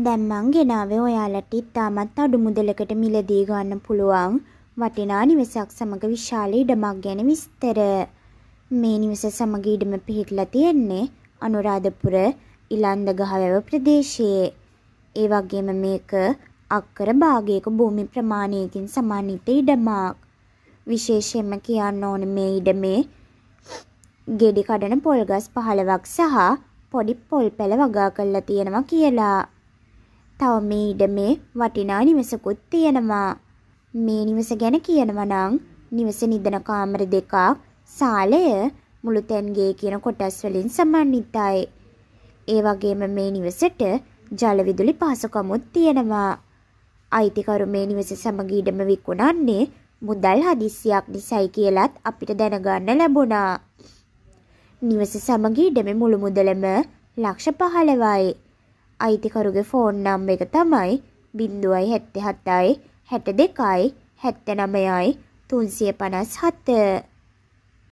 දැන් මං ගෙනාවේ ඔයාලට ඉතාමත් අඩු මුදලකට මිලදී ගන්න පුළුවන් වටිනා නිවසක් සමග විශාල ඉඩමක් ගැන විස්තර. මේ නිවස සමග ඉඩම පිහිටලා තියෙන්නේ අනුරාධපුර ඉලන්දගහවැව ප්‍රදේශයේ. ඒ වගේම මේක අක්කර භාගයක භූමි ප්‍රමාණයකින් සමානිත ඉඩමක්. විශේෂයෙන්ම කියන්න ඕන මේ ඉඩමේ ගෙඩි කඩන පොල්ගස් 15ක් සහ පොඩි පොල් පැල වගා කරලා තියෙනවා කියලා. තව මේ ඉඩමේ වටිනා නිවසකුත් තියෙනවා. මේ නිවස ගැන කියනවා නම් නිවස නිදන කාමර දෙකක් සාලය මුළු තැන්ගේ කියන කොටස් වලින් සමන්විතයි. ඒ වගේම මේ නිවසට ජල විදුලි පහසුකමුත් තියෙනවා. අයිතිකරු මේ නිවස සමග ඉඩම විකුණන්නේ මුදල් හදිස්සියක් නිසායි කියලත් අපිට දැනගන්න ලැබුණා. නිවස සමග ඉඩමේ මුළු මුදලම ලක්ෂ 15යි. අයිතිකරුගේ ෆෝන් නම් එක තමයි බින්දුවයි හැත්තෙ හත්තයි හැට දෙකයි හැත්ත නමයයි තුන්සිය පනස් හත්ත